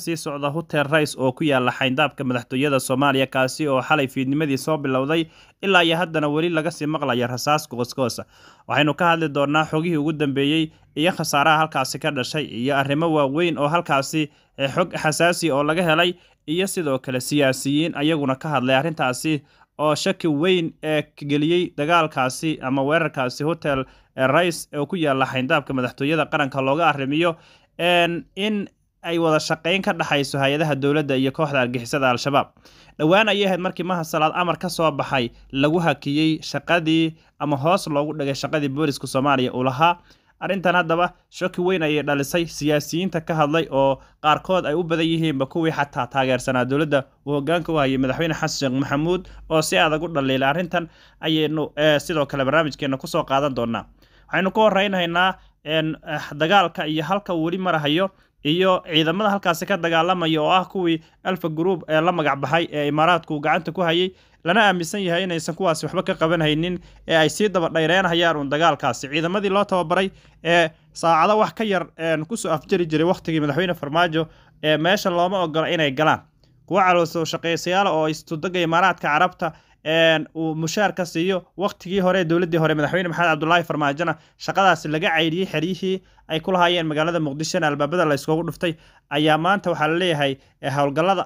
sii socda hotel rice oo ku yaalla xayndaabka madaxtooyada soomaaliya kaasi oo xalay fiidnimadii soo bilowday ilaa iyo haddana weli laga sii maqlaya rasaas qoosqoosa waxaynu ka hadli doonaa xogihii ugu dambeeyey iyo khasaaraha halkaasi ka dhashay iyo arrimo waaweyn oo halkaasi eh, xog xasaasi oo laga helay iyo sidoo kale siyaasiyiin ayaguna ka hadlay arrintaasi oo shaki weyn ee geliyey dagaalkaasi ama weerarkaasi hotel eh, rice oo ku yaalla xayndaabka madaxtooyada qaranka looga arrimiyo in ay wada shaqayn ka dhexayso hay-adaha dowladda iyo kooxda argixisada al-shabaab dhowaan ayay ahayd markii maha salaad amar ka soo baxay lagu hakiyey shaqadii ama hoos loogu dhigay shaqadii booliska soomaaliya uu lahaa arrintan haddaba shoki weyn ayay dhalisay siyaasiyiinta ka hadlay oo qaarkood ay u badan yihiinba kuwii xataa taageersanaa dowladda uu hogaanka u hayay madaxweyne xasan sheekh maxamuud oo si adag u dhaliilay arrintan ayaynu eh, sidoo kale barnaamijkeenna kusoo qaadan doonaa waxaynu ku horeynaynaa eh, dagaalka iyo halka uu weli marahayo iyo ciidamada halkaasi ka dagaalamaya oo ah kuwii alfa group ee la magac ee imaaraadku gacanta ku hayay lana aaminsan yahay inaysan kuwaasi waxba ka qaban haynin ee ay sii daba dhayreynhayaan uun dagaalkaasi ciidamadii loo tababaray ee saacado wax ka yar kusoo afjari jiray wakhtigii madaxweyne farmaajo ee meesha looma ogola inay galaan kuwa caloosoo shaqaysayaala oo istudaga imaaraadka carabta uu mushaar siiyo wakhtigii hore ee dowladdii hore madaxweyne maxamed cabdulaahi farmaajona shaqadaasi laga caydhiyey xeryihii ay ku lahaayeen magaalada muqdishona albaabada la iskugu dhuftay ayaa maanta waxaa laleeyahay howlgallada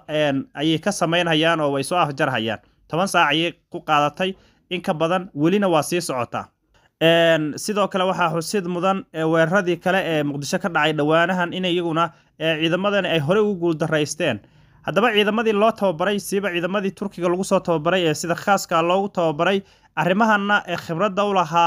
ayay ka samaynhayaan oo way soo afjarhayaan toban saac ayay ku qaadatay in ka badan welina waa sii socotaa sidoo kale waxaa xusid mudan weeraradii kale ee muqdisho ka dhacay dhowaanahan in iyaguna ciidamadan ay horey ugu guuldaraysteen haddaba ciidamadii loo tababaray siiba ciidamadii turkiga lagu soo tababaray ee sida khaaska loogu tababaray arrimahana khibradda u lahaa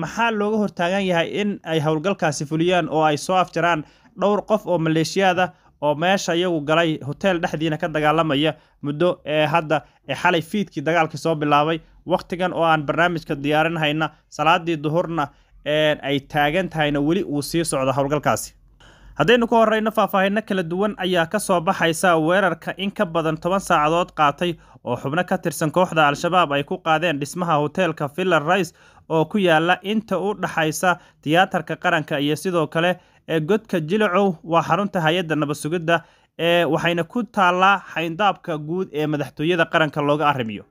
maxaa looga hortaagan yahay in ay howlgalkaasi fuliyaan oo ay soo afjaraan dhowr qof oo maleeshiyaada oo meesha iyagu galay hoteel dhexdiina ka dagaalamaya muddo ee hadda xalay fiidkii dagaalkii soo bilaabay wakhtigan oo aan barnaamijka diyaarinhayna salaadii duhurna ay taagan tahayna weli uu sii socdo howlgalkaasi haddaynu ka horrayno faahfaahinno kala duwan ayaa ka soo baxaysa weerarka in ka badan toban saacadood qaatay oo xubno ka tirsan kooxda al-shabaab ay ku qaadeen dhismaha hoteelka villar rice oo ku yaalla inta u dhaxaysa tiyaatarka qaranka iyo sidoo kale ee godka jilicow waa xarunta hay-adda nabadsugidda ee waxayna ku taallaa xayndaabka guud ee madaxtooyada qaranka looga arrimiyo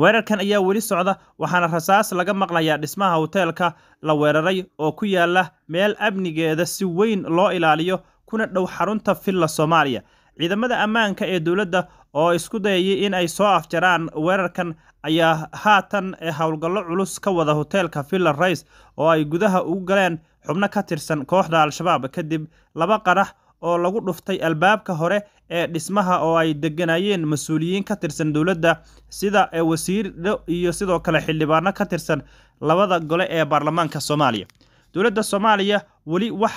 weerarkan ayaa weli socda waxaana rasaas laga maqlayaa dhismaha hoteelka la weeraray oo ku yaala meel amnigeeda si weyn loo ilaaliyo kuna dhow xarunta villa soomaaliya ciidamada ammaanka ee dowladda oo isku dayayay in ay soo afjaraan weerarkan ayaa haatan howlgallo culus ka wada hoteelka villa rays oo ay gudaha ugu galeen xubno ka tirsan kooxda al-shabaab kadib laba qarax oo lagu dhuftay albaabka hore ee dhismaha oo ay deganayeen mas-uuliyiin ka tirsan dowladda sida wasiiro iyo sidoo kale xildhibaano ka tirsan labada gole ee baarlamaanka soomaaliya dowladda soomaaliya weli wax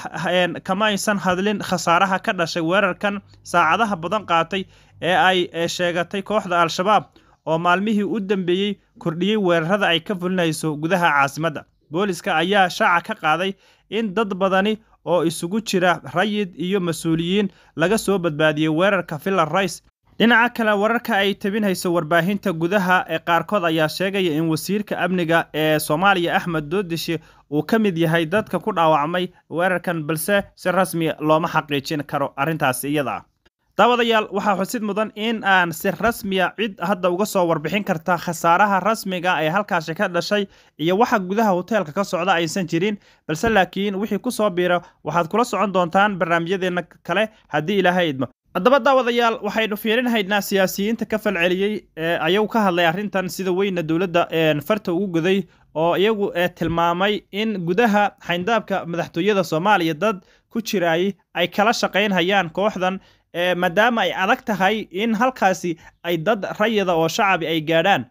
kama aysan hadlin khasaaraha ka dhashay weerarkan saacadaha badan qaatay ee ay sheegatay kooxda al-shabaab oo maalmihii u dambeeyey kordhiyey weerarada ay ka fulinayso gudaha caasimadda booliska ayaa shaaca ka qaaday in dad badani oo isugu jira rayid iyo mas-uuliyiin laga soo badbaadiyey weerarka villa rice dhinaca kale wararka ay tebinhayso warbaahinta gudaha ee qaarkood ayaa sheegaya in wasiirka amniga ee soomaaliya axmed doodishe uu ka mid yahay dadka ku dhaawacmay weerarkan balse si rasmi ah looma xaqiijin karo arrintaasi iyada daawadayaal waxaa xusid mudan in aan si rasmiya ah cid hadda uga soo warbixin karta khasaaraha rasmiga ah ee halkaasi ka dhashay iyo waxa gudaha hoteelka ka socda aysan jirin balse laakiin wixii kusoo biira waxaad kula socon doontaan barnaamijyadeena kale haddii ilaahay idmo haddaba daawadayaal waxaynu fiirinhaydnaa siyaasiyiinta ka falceliyey ee ayagu ka hadlay arrintan sida weyna dowladda farta ugu goday oo iyagu tilmaamay in gudaha xayndaabka madaxtooyada soomaaliya dad ku jiraay ay kala shaqaynhayaan kooxdan maadaama ay adag tahay in halkaasi ay dad rayida oo shacabi ay gaadhaan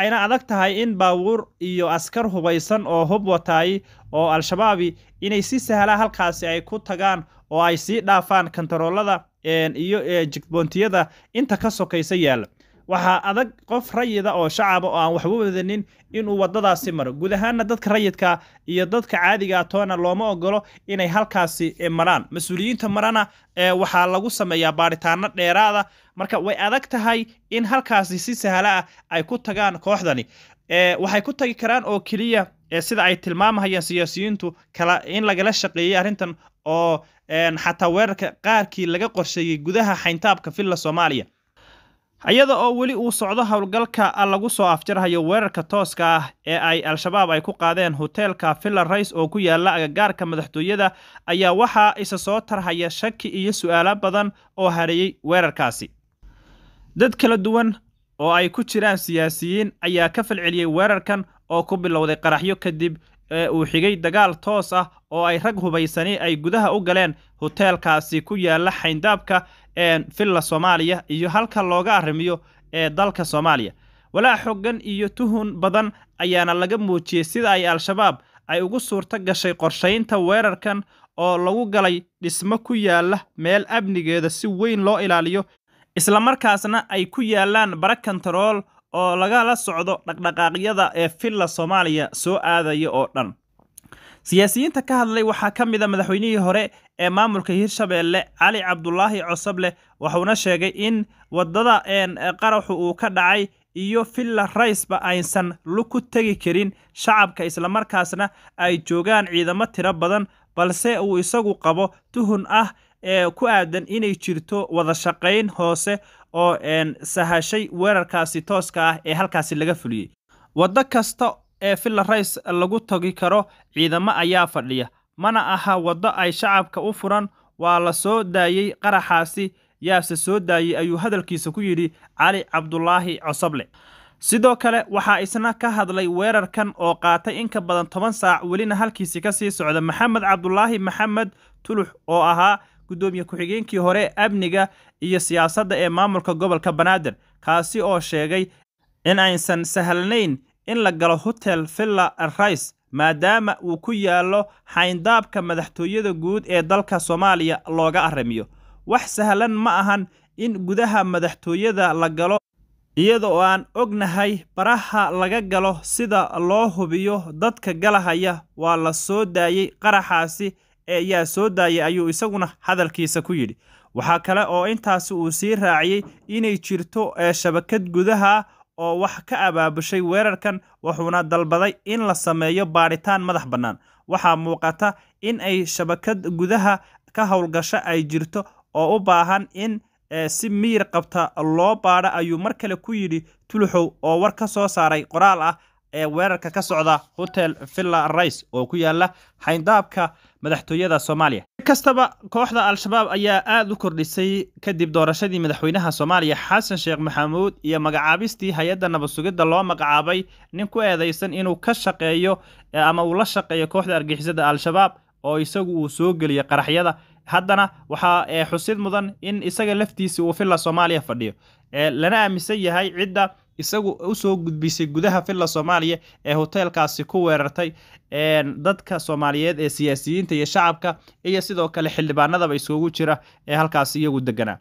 ayna adag tahay in baabuur iyo askar hubaysan oo hub wataay oo al-shabaabi inay si sahla halkaasi ay ku tagaan oo ay sii dhaafaan kantaroolada iyo jigboontiyada inta ka sokaysa yaalla waxaa adag qof rayida oo shacaba oo aan waxba wadanin inuu waddadaasi maro guud ahaanna dadka rayidka iyo dadka caadigaa ah toona looma ogolo inay halkaasi eh, maraan mas-uuliyiinta marana eh, waxaa lagu sameeyaa baaritaano dheeraada marka way adag tahay in halkaasi si sahla ah ay ku tagaan kooxdani eh, waxay ku tagi karaan oo keliya sida ay tilmaamahayaan siyaasiyiintu in lagala shaqeeyey arrintan oo xataa weerarka qaarkii laga qorsheeyey gudaha xayntaabka villa soomaaliya iyada oo weli uu socdo howlgalka ah lagu soo afjarhayo weerarka tooska ah ee ay al-shabaab ay ku qaadeen hoteelka villa rays oo ku yaalla agagaarka madaxtooyada ayaa waxaa isa soo tarhaya shaki iyo su'aalo badan oo hadhayey weerarkaasi dad kala duwan oo ay ku jiraan siyaasiyiin ayaa ka falceliyey weerarkan oo ku bilowday qaraxyo kadib ee uu xigay dagaal toos ah oo ay rag hubaysani ay gudaha u galeen hoteelkaasi ku yaalla xayndaabka filla soomaaliya iyo halka looga arrimiyo ee dalka soomaaliya walaac xoggan iyo tuhun badan ayaana laga muujiyey sida ay al-shabaab ay ugu suurto gashay qorshaynta weerarkan oo lagu galay dhismo ku yaalla meel amnigeeda si weyn loo ilaaliyo isla markaasna ay ku yaallaan bara kantarool oo lagala socdo dhaqdhaqaaqyada ee filla soomaaliya soo aadaya oo dhan siyaasiyiinta ka hadlay waxaa ka mid a ah madaxweynihii hore ee maamulka hirshabeelle cali cabdulaahi cosoble waxuuna sheegay in waddada qaraxu uu ka dhacay iyo villa raysba aysan lug ku tegi karin shacabka islamarkaasna ay joogaan ciidamo tiro badan balse uu isagu qabo tuhun ah ee ku aadan inay jirto wada shaqayn hoose oo sahashay weerarkaasi tooska ah ee halkaasi laga fuliyey waddo kasta ee filla rays lagu tagi karo ciidamo ayaa fadhiya mana aha waddo ay shacabka u furan waa la soo daayey qaraxaasi yaase soo daayey ayuu hadalkiisa ku yidhi cali cabdulaahi cosoble sidoo kale waxaa isna ka hadlay weerarkan oo qaatay in ka badan toban saac welina halkiisii ka sii socda maxamed cabdulaahi maxamed tulux oo ahaa guddoomiye ku-xigeenkii hore amniga iyo siyaasadda ee maamulka gobolka banaadir kaasi oo sheegay in aysan sahlanayn in la galo hotel villa rice maadaama uu ku yaallo xayndaabka madaxtooyada guud ee dalka soomaaliya looga arrimiyo wax sahlan ma ahan in gudaha madaxtooyada la galo iyadoo aan ognahay baraha laga galo sida loo hubiyo dadka galahaya waa la soo daayey qaraxaasi ee yaa soo daayay ayuu isaguna hadalkiisa ku yidhi waxaa kale oo intaasi uu sii raaciyey inay jirto ee shabakad gudaha oo wax ka abaabushay weerarkan wuxuuna dalbaday in la sameeyo baadhitaan madax bannaan waxaa muuqata in ay shabakad gudaha ka howlgasho ay jirto oo u baahan in eh, si miyir qabta loo baadho ayuu mar kale ku yidhi tulxow oo war ka soo saaray qoraal ah ee weerarka ka socda hotel villa rice oo ku yaala xayndaabka madaxtooyada soomaaliya kastaba kooxda al-shabaab ayaa aad u kordhisay kadib doorashadii madaxweynaha soomaaliya xasan sheekh maxamuud iyo magacaabistii hay-adda nabad loo magacaabay nin ku eedaysan inuu ka shaqeeyo ama uu la shaqeeyo kooxda argixisada al-shabaab oo isagu uu soo geliyo qaraxyada haddana waxaa xusid mudan in isaga laftiisa uu villa soomaaliya fadhiyo lana aaminsan yahay cidda isagu usoo gudbisay gudaha villa soomaaliya ee hoteelkaasi ku weerartay dadka soomaaliyeed ee siyaasiyiinta iyo shacabka iyo sidoo kale xildhibaanadaba isugu jira ee halkaasi iyagu deganaa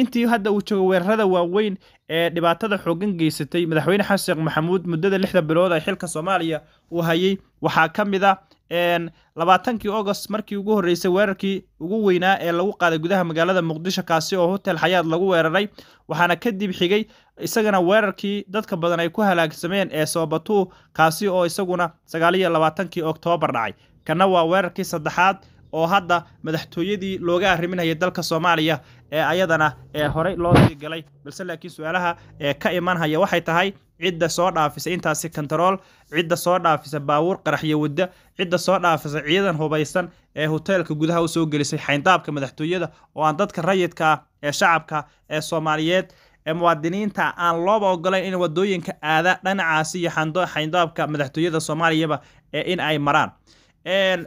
intii hadda uu joogo weerarada waaweyn ee dhibaatada xoogan geysatay madaxweyne xasan sheekh maxamuud muddada lixda bilood ee xilka soomaaliya uu hayay waxaa ka mid a ah labaatankii ogost markii ugu horreysay weerarkii ugu weynaa ee lagu qaaday gudaha magaalada muqdisho kaasi oo hotel xayaad lagu weeraray waxaana kadib xigay isagana weerarkii dadka badan ay ku halaagsameen ee soobatuu kaasi oo isaguna sagaaliyo labaatankii oktoobar dhacay kana waa weerarkii saddexaad oo hadda madaxtooyadii looga arriminaya dalka soomaaliya ee ayadana ee horey loo sii galay balse laakiin su-aalaha ee ka imanhaya waxay tahay cidda soo dhaafisa intaasi kontarool cidda soo dhaafisa baabuur qaraxyo wadda cidda soo dhaafisa ciidan hubaysan ee hoteelka gudaha u soo gelisay xayndaabka madaxtooyada oo aan dadka rayidka ah, ee shacabka ee soomaaliyeed ee muwaadiniinta aan looba ogolayn in wadooyinka aada dhanacaasi iyo xayndaabka madaxtooyada soomaaliyaba ee in ay maraan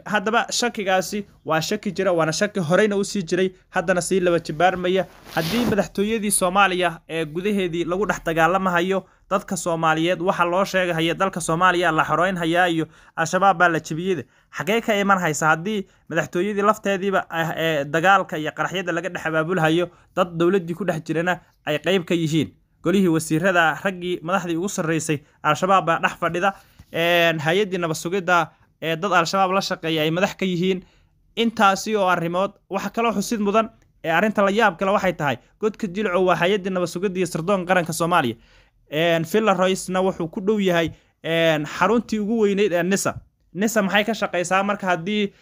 haddaba shakigaasi waa shaki jira waana shaki horeyna usii jiray haddana sii laba jibaarmaya haddii madaxtooyadii soomaaliya ee gudaheedii lagu dhex dagaalamahayo dadka soomaaliyeed waxa loo sheegahaya dalka soomaaliya la xoroynhayaa iyo al-shabaab baa la jebiyada xagee ka iman haysa haddii madaxtooyadii lafteediiba ah, ee dagaalka iyo qaraxyada laga dhex abaabulhayo dad dowladdii ku dhex jirana ay qayb ka yihiin golihii wasiirada raggii madaxdii ugu sarreysay al-shabaab baa dhex fadhida hay-adii nabad ee dad al-shabaab la shaqeeya ay madax ka yihiin intaasi oo arrimood waxa kaloo xusid mudan ee arrinta la yaab kale waxay tahay godka jilco waa hay-addii nabadsugadda iyo sirdoonka qaranka soomaaliya villa roysna wuxuu ku dhow yahay xaruntii ugu weyneyd ee nisa nisa maxay ka shaqaysaa marka haddii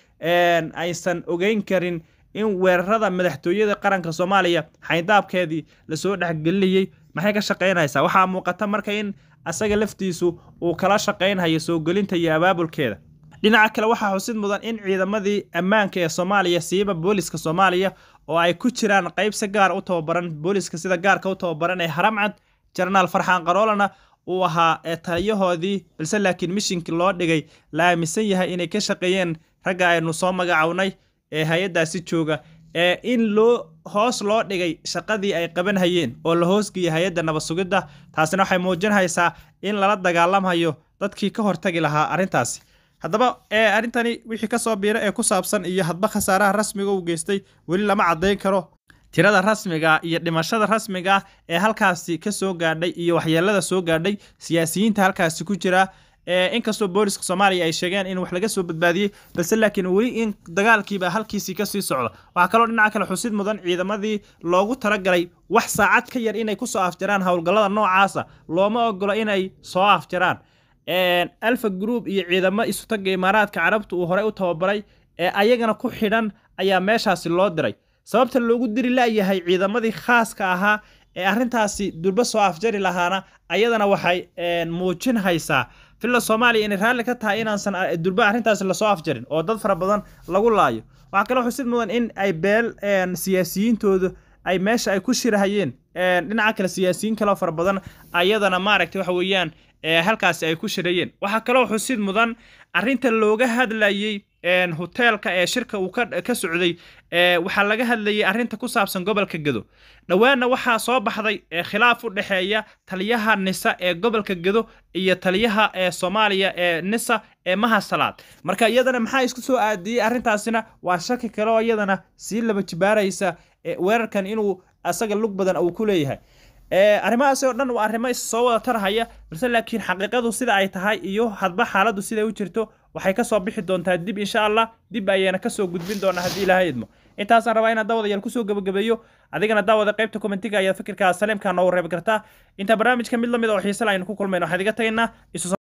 aysan ogeyn karin in weerarada madaxtooyada qaranka soomaaliya xayndaabkeedii lasoo dhexgelinayay maxay ka shaqaynaysaa waxaa muuqata marka in asaga laftiisu uu kala shaqaynhayo soo gelinta iyo abaabulkeeda dhinaca kale waxaa xusid mudan in ciidamadii ammaanka ee soomaaliya siiba booliiska soomaaliya oo ay ku jiraan qaybsi gaar u tababaran booliska sida gaarka u tababaran ee haramcad jenaraal farxaan qaroolana uu ahaa ee taliyahoodii balse laakiin mishinkii loo dhigay la aaminsan yahay inay ka shaqeeyeen ragga aynu soo magacawnay ee hay-addaasi jooga ee in loo hoos loo dhigay shaqadii ay qaban hayeen oo la hoosgiyay hay-adda nabadsugidda taasina waxay muujinaysaa in lala dagaalamhayo dadkii ka hortagi lahaa arrintaasi haddaba ee arrintani wixii ka soo biira ee ku saabsan iyo hadba khasaaraha rasmiga uu geystay weli lama caddayn karo tirada rasmiga iyo dhimashada rasmiga ah ee halkaasi ka soo gaadhay iyo waxyeelada soo gaadhay siyaasiyiinta halkaasi ku jira inkastoo booliska soomaaliya ay sheegeen in wax laga soo badbaadiyey balse laakiin weli in dagaalkiiba halkiisii kasii socda waxaa kaloo dhinaca kale xusid mudan ciidamadii loogu talagalay wax saacad ka yar inay kusoo afjaraan howlgallada noocaasa looma ogolo inay soo afjaraan alfa group iyo ciidamo isutaga imaaraadka carabta uu horey u tababaray ee ayagana ku xidhan ayaa meeshaasi loo diray sababta loogu diri layahay ciidamadii khaaska ahaa ee arrintaasi durbo soo afjari lahaana ayadana waxay muujin haysaa filla soomaaliya inay raalli ka tahay inaansan durba arrintaasi lasoo afjarin oo dad fara badan lagu laayo waxaa kale xusid mudan in ay beel siyaasiyiintoodu ay meesha ay ku shirahayeen dhinaca kale siyaasiyiin kaleo fara badan ayadana maaragta waxa weeyaan ee halkaasi ay ku shirayeen waxaa kaloo xusid mudan arrinta looga hadlayey hoteelka ee shirka uu ka socday waxaa laga hadlayay arrinta ku saabsan gobolka gedo dhowaanna waxaa soo baxday khilaaf u dhexeeya taliyaha nisa ee gobolka gedo iyo taliyaha soomaaliya ee nisa ee mahasalaad marka iyadana maxaa isku soo aadiyey arrintaasina waa shaki kaleoo iyadana sii laba jibaaraysa weerarkan inuu asaga lug badan uu ku leeyahay arrimahaasi oo dhan waa arrimo issoo wada tarhaya balse laakiin xaqiiqadu sida ay tahay iyo hadba xaaladdu siday u jirto waxay ka soo bixi doontaa dib insha allah dib ayayna kasoo gudbin doonaa haddii ilaahay idmo intaasaan rabaa inaan daawada yaal kusoo gebagabeeyo adigana daawada qaybta commentiga ayaad fikirka saliimkaa noogu reebi kartaa inta barnaamijka mid lamid mid ah oo xiise la aynu ku kulmayno waxaan idiga tagaynaa